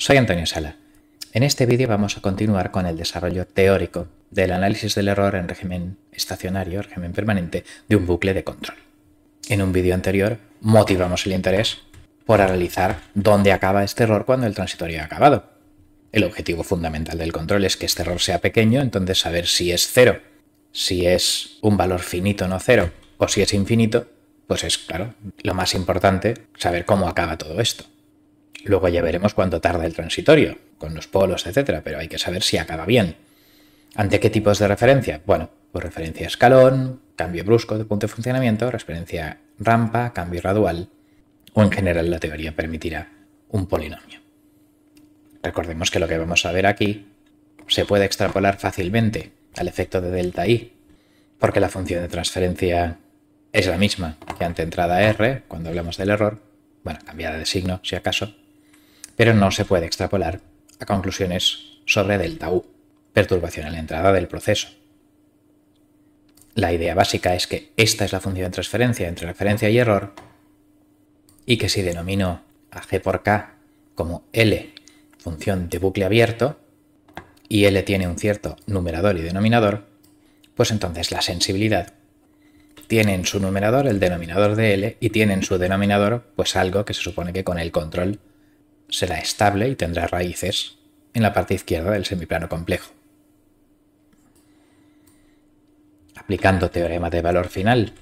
Soy Antonio Sala. En este vídeo vamos a continuar con el desarrollo teórico del análisis del error en régimen estacionario, régimen permanente, de un bucle de control. En un vídeo anterior motivamos el interés por analizar dónde acaba este error cuando el transitorio ha acabado. El objetivo fundamental del control es que este error sea pequeño, entonces saber si es cero, si es un valor finito no cero o si es infinito, pues es, claro, lo más importante saber cómo acaba todo esto. Luego ya veremos cuánto tarda el transitorio, con los polos, etcétera, pero hay que saber si acaba bien. ¿Ante qué tipos de referencia? Bueno, por pues referencia escalón, cambio brusco de punto de funcionamiento, referencia rampa, cambio gradual, o en general la teoría permitirá un polinomio. Recordemos que lo que vamos a ver aquí se puede extrapolar fácilmente al efecto de delta i, porque la función de transferencia es la misma que ante entrada r, cuando hablamos del error, bueno, cambiada de signo si acaso, pero no se puede extrapolar a conclusiones sobre delta U, perturbación en la entrada del proceso. La idea básica es que esta es la función de transferencia entre referencia y error y que si denomino a g por k como L función de bucle abierto y L tiene un cierto numerador y denominador, pues entonces la sensibilidad tiene en su numerador el denominador de L y tiene en su denominador pues algo que se supone que con el control será estable y tendrá raíces en la parte izquierda del semiplano complejo. Aplicando teorema de valor final,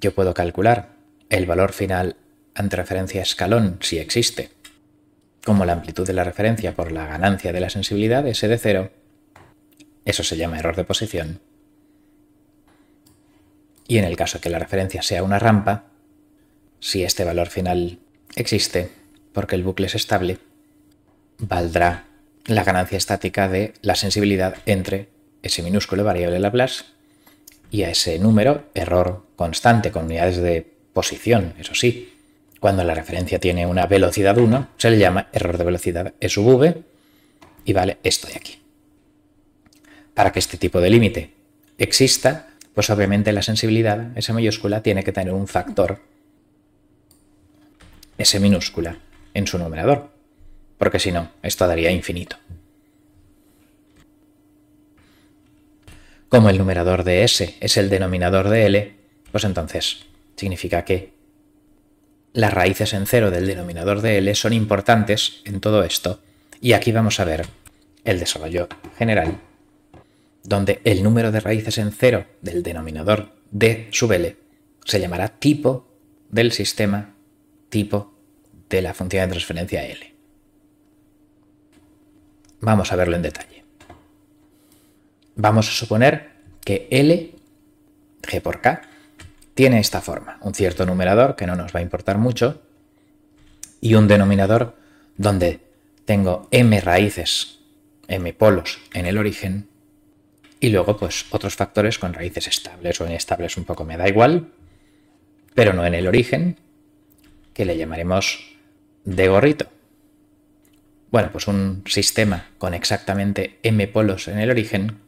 yo puedo calcular el valor final ante referencia escalón si existe, como la amplitud de la referencia por la ganancia de la sensibilidad S de 0, eso se llama error de posición, y en el caso que la referencia sea una rampa, si este valor final existe, porque el bucle es estable, valdrá la ganancia estática de la sensibilidad entre ese minúsculo variable Laplace y a ese número error constante con unidades de posición, eso sí. Cuando la referencia tiene una velocidad 1, se le llama error de velocidad E y vale esto de aquí. Para que este tipo de límite exista, pues obviamente la sensibilidad, esa mayúscula, tiene que tener un factor, S minúscula, en su numerador, porque si no, esto daría infinito. Como el numerador de S es el denominador de L, pues entonces significa que las raíces en cero del denominador de L son importantes en todo esto, y aquí vamos a ver el desarrollo general, donde el número de raíces en cero del denominador de sub L se llamará tipo del sistema tipo de la función de transferencia L. Vamos a verlo en detalle. Vamos a suponer que L, G por K, tiene esta forma. Un cierto numerador que no nos va a importar mucho y un denominador donde tengo m raíces, m polos en el origen y luego pues otros factores con raíces estables o inestables un poco me da igual, pero no en el origen, que le llamaremos de gorrito. Bueno, pues un sistema con exactamente m polos en el origen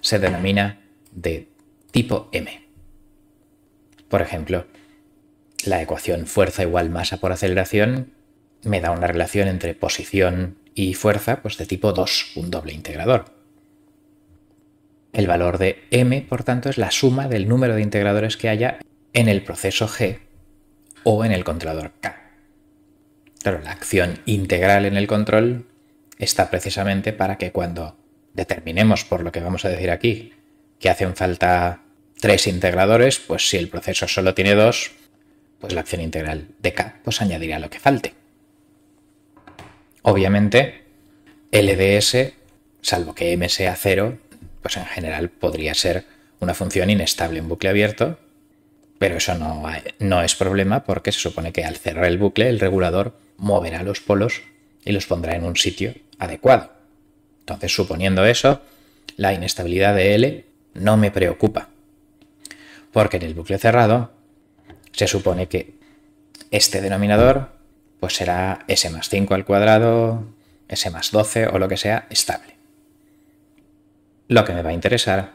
se denomina de tipo m. Por ejemplo, la ecuación fuerza igual masa por aceleración me da una relación entre posición y fuerza pues de tipo 2, un doble integrador. El valor de m, por tanto, es la suma del número de integradores que haya en el proceso g o en el controlador k. Claro, la acción integral en el control está precisamente para que cuando determinemos, por lo que vamos a decir aquí, que hacen falta tres integradores, pues si el proceso solo tiene dos, pues la acción integral de K pues añadirá lo que falte. Obviamente, LDS, salvo que M sea cero, pues en general podría ser una función inestable en bucle abierto, pero eso no, no es problema porque se supone que al cerrar el bucle el regulador moverá los polos y los pondrá en un sitio adecuado. Entonces, suponiendo eso, la inestabilidad de L no me preocupa, porque en el bucle cerrado se supone que este denominador pues será S más 5 al cuadrado, S más 12 o lo que sea estable. Lo que me va a interesar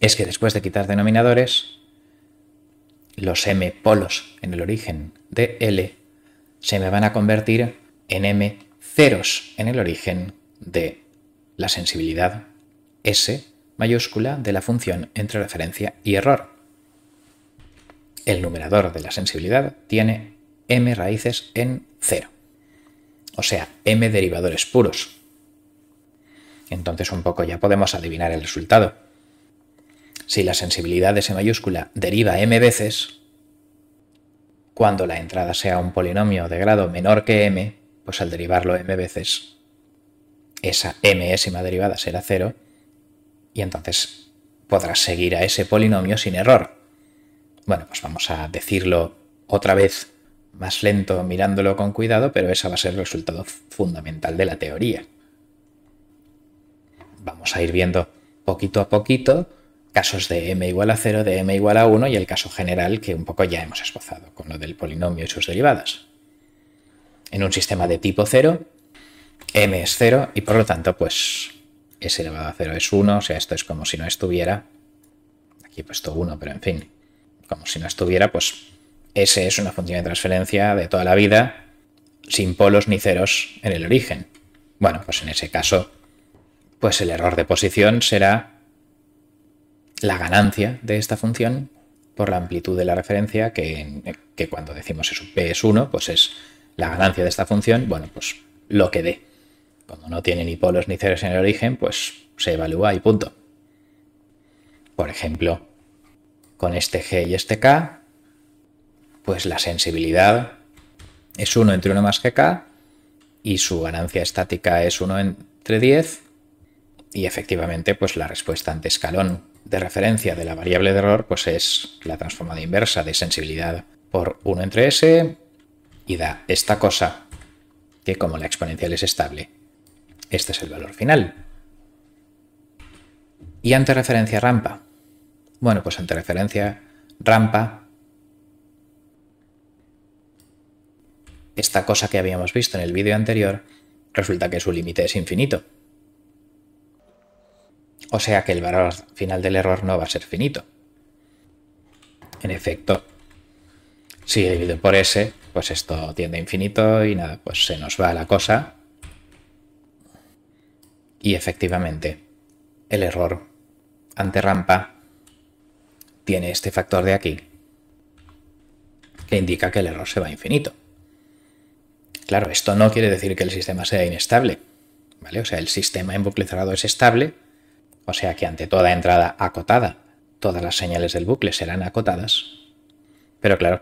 es que después de quitar denominadores, los M polos en el origen de L se me van a convertir en M ceros en el origen de la sensibilidad S mayúscula de la función entre referencia y error. El numerador de la sensibilidad tiene m raíces en 0, o sea, m derivadores puros. Entonces un poco ya podemos adivinar el resultado si la sensibilidad de S mayúscula deriva m veces, cuando la entrada sea un polinomio de grado menor que m, pues al derivarlo m veces, esa mésima derivada será cero y entonces podrás seguir a ese polinomio sin error. Bueno, pues vamos a decirlo otra vez más lento mirándolo con cuidado, pero ese va a ser el resultado fundamental de la teoría. Vamos a ir viendo poquito a poquito casos de m igual a 0, de m igual a 1 y el caso general que un poco ya hemos esbozado con lo del polinomio y sus derivadas. En un sistema de tipo 0, m es 0 y por lo tanto pues s elevado a 0 es 1, o sea, esto es como si no estuviera, aquí he puesto 1, pero en fin, como si no estuviera, pues s es una función de transferencia de toda la vida sin polos ni ceros en el origen. Bueno, pues en ese caso, pues el error de posición será la ganancia de esta función por la amplitud de la referencia, que, cuando decimos es p es 1, pues es la ganancia de esta función, bueno, pues lo que dé. Como no tiene ni polos ni ceros en el origen, pues se evalúa y punto. Por ejemplo, con este g y este k, pues la sensibilidad es 1 entre 1 más k y su ganancia estática es 1 entre 10 y efectivamente pues la respuesta ante escalón de referencia de la variable de error pues es la transformada inversa de sensibilidad por 1 entre s y da esta cosa que como la exponencial es estable, este es el valor final. ¿Y ante referencia rampa? Bueno, pues ante referencia rampa, esta cosa que habíamos visto en el vídeo anterior resulta que su límite es infinito. O sea que el valor final del error no va a ser finito. En efecto, si divido por s, pues esto tiende a infinito y nada, pues se nos va la cosa. Y efectivamente, el error ante rampa tiene este factor de aquí que indica que el error se va a infinito. Claro, esto no quiere decir que el sistema sea inestable, ¿vale? O sea, el sistema en bucle cerrado es estable, o sea que ante toda entrada acotada, todas las señales del bucle serán acotadas. Pero claro,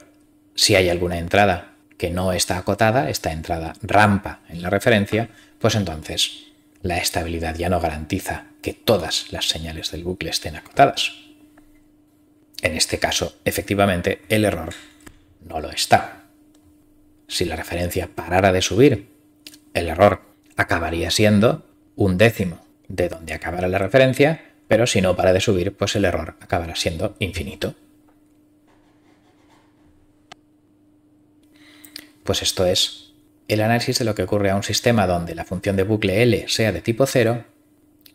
si hay alguna entrada que no está acotada, esta entrada rampa en la referencia, pues entonces la estabilidad ya no garantiza que todas las señales del bucle estén acotadas. En este caso, efectivamente, el error no lo está. Si la referencia parara de subir, el error acabaría siendo un décimo de donde acabará la referencia, pero si no para de subir, pues el error acabará siendo infinito. Pues esto es el análisis de lo que ocurre a un sistema donde la función de bucle L sea de tipo 0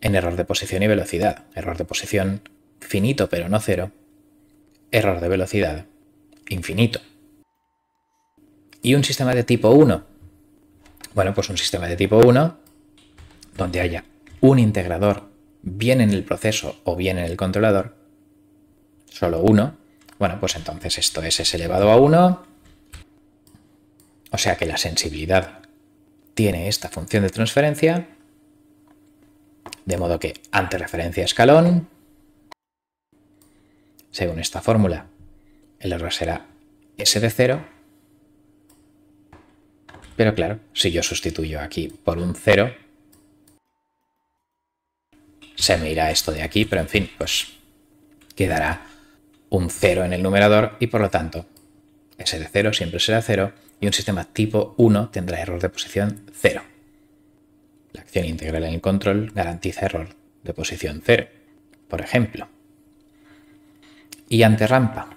en error de posición y velocidad. Error de posición finito pero no cero. Error de velocidad infinito. ¿Y un sistema de tipo 1? Bueno, pues un sistema de tipo 1 donde haya un integrador, bien en el proceso o bien en el controlador, solo uno, bueno, pues entonces esto es S elevado a 1, o sea que la sensibilidad tiene esta función de transferencia, de modo que ante referencia escalón, según esta fórmula, el error será S de 0, pero claro, si yo sustituyo aquí por un 0, se me irá esto de aquí, pero en fin, pues quedará un 0 en el numerador y por lo tanto ese de 0 siempre será 0 y un sistema tipo 1 tendrá error de posición 0. La acción integral en el control garantiza error de posición 0, por ejemplo. Y ante rampa.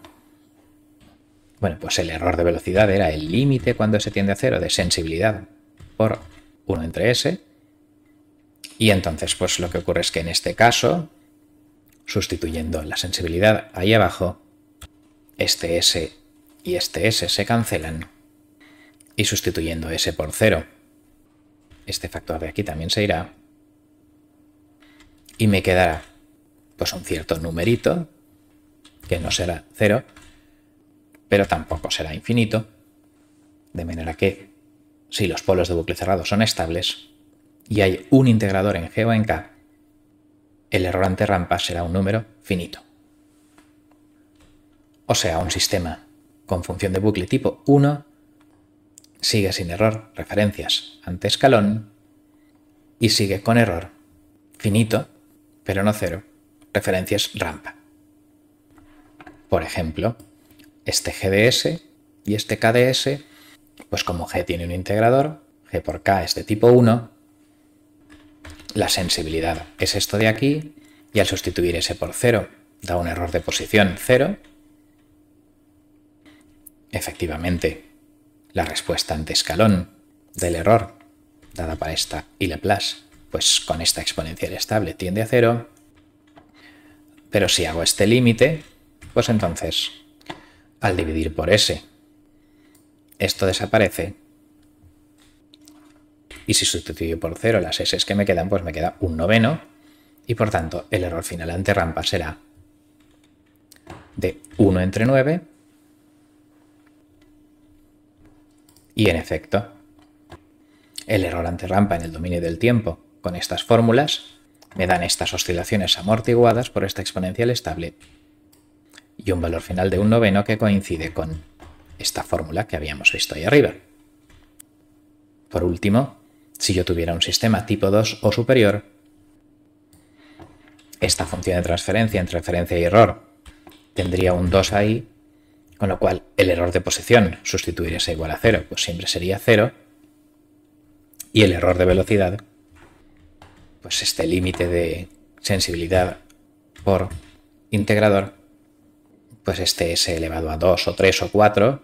Bueno, pues el error de velocidad era el límite cuando se tiende a cero de sensibilidad por 1 entre S y entonces, pues lo que ocurre es que en este caso, sustituyendo la sensibilidad ahí abajo, este S y este S se cancelan y sustituyendo S por 0. Este factor de aquí también se irá y me quedará pues un cierto numerito que no será 0, pero tampoco será infinito, de manera que si los polos de bucle cerrado son estables, y hay un integrador en g o en k, el error ante rampa será un número finito. O sea, un sistema con función de bucle tipo 1 sigue sin error referencias ante escalón y sigue con error finito, pero no cero, referencias rampa. Por ejemplo, este GDS y este KDS, pues como G tiene un integrador, G por K es de tipo 1, la sensibilidad es esto de aquí y al sustituir ese por 0 da un error de posición 0. Efectivamente, la respuesta ante escalón del error dada para esta y Laplace, pues con esta exponencial estable tiende a 0. Pero si hago este límite, pues entonces, al dividir por s, esto desaparece y si sustituyo por cero las S que me quedan, pues me queda un noveno. Y por tanto, el error final ante rampa será de 1 entre 9. Y en efecto, el error ante rampa en el dominio del tiempo con estas fórmulas me dan estas oscilaciones amortiguadas por esta exponencial estable y un valor final de un noveno que coincide con esta fórmula que habíamos visto ahí arriba. Por último, si yo tuviera un sistema tipo 2 o superior, esta función de transferencia entre referencia y error tendría un 2 ahí, con lo cual el error de posición sustituir ese igual a 0, pues siempre sería 0, y el error de velocidad, pues este límite de sensibilidad por integrador, pues este es elevado a 2 o 3 o 4,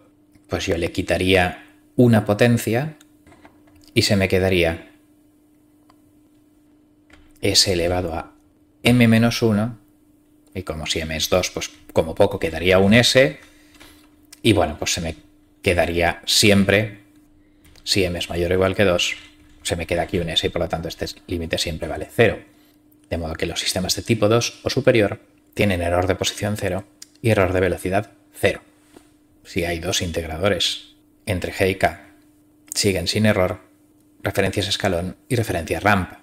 pues yo le quitaría una potencia y se me quedaría s elevado a m menos 1, y como si m es 2, pues como poco quedaría un s, y bueno, pues se me quedaría siempre, si m es mayor o igual que 2, se me queda aquí un s y por lo tanto este límite siempre vale 0. De modo que los sistemas de tipo 2 o superior tienen error de posición 0 y error de velocidad 0. Si hay dos integradores entre g y k, siguen sin error, referencias escalón y referencias rampa.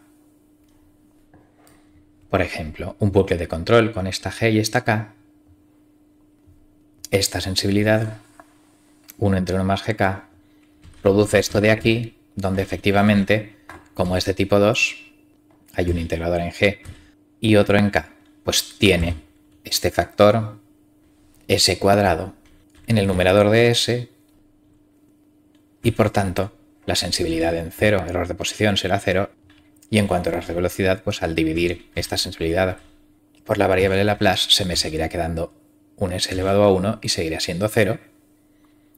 Por ejemplo, un bucle de control con esta G y esta K, esta sensibilidad, 1 entre 1 más GK, produce esto de aquí, donde efectivamente, como es de tipo 2, hay un integrador en G y otro en K, pues tiene este factor S cuadrado en el numerador de S y por tanto la sensibilidad en cero, error de posición será cero, y en cuanto a error de velocidad, pues al dividir esta sensibilidad por la variable Laplace se me seguirá quedando un s elevado a 1 y seguirá siendo cero.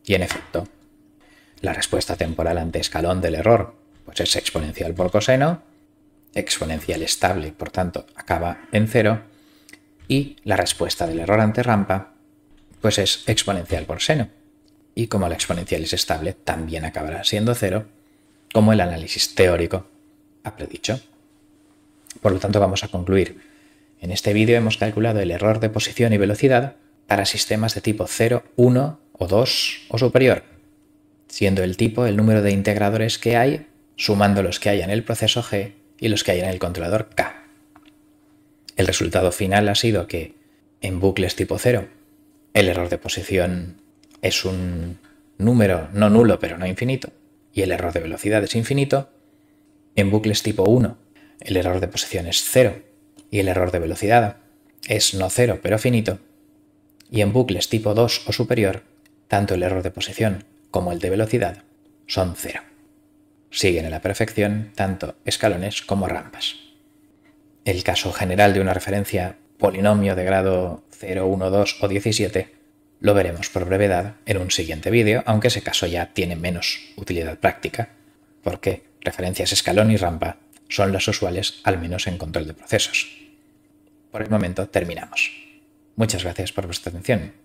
y en efecto, la respuesta temporal ante escalón del error pues es exponencial por coseno, exponencial estable, por tanto acaba en cero. y la respuesta del error ante rampa pues es exponencial por seno y como la exponencial es estable, también acabará siendo cero, como el análisis teórico ha predicho. Por lo tanto, vamos a concluir. En este vídeo hemos calculado el error de posición y velocidad para sistemas de tipo 0, 1 o 2 o superior, siendo el tipo el número de integradores que hay, sumando los que hay en el proceso G y los que hay en el controlador K. El resultado final ha sido que en bucles tipo 0, el error de posición es un número no nulo pero no infinito, y el error de velocidad es infinito, en bucles tipo 1 el error de posición es 0 y el error de velocidad es no cero, pero finito, y en bucles tipo 2 o superior, tanto el error de posición como el de velocidad son 0. Siguen a la perfección tanto escalones como rampas. El caso general de una referencia polinomio de grado 0, 1, 2 o 17 lo veremos por brevedad en un siguiente vídeo, aunque ese caso ya tiene menos utilidad práctica, porque referencias escalón y rampa son las usuales, al menos en control de procesos. Por el momento terminamos. Muchas gracias por vuestra atención.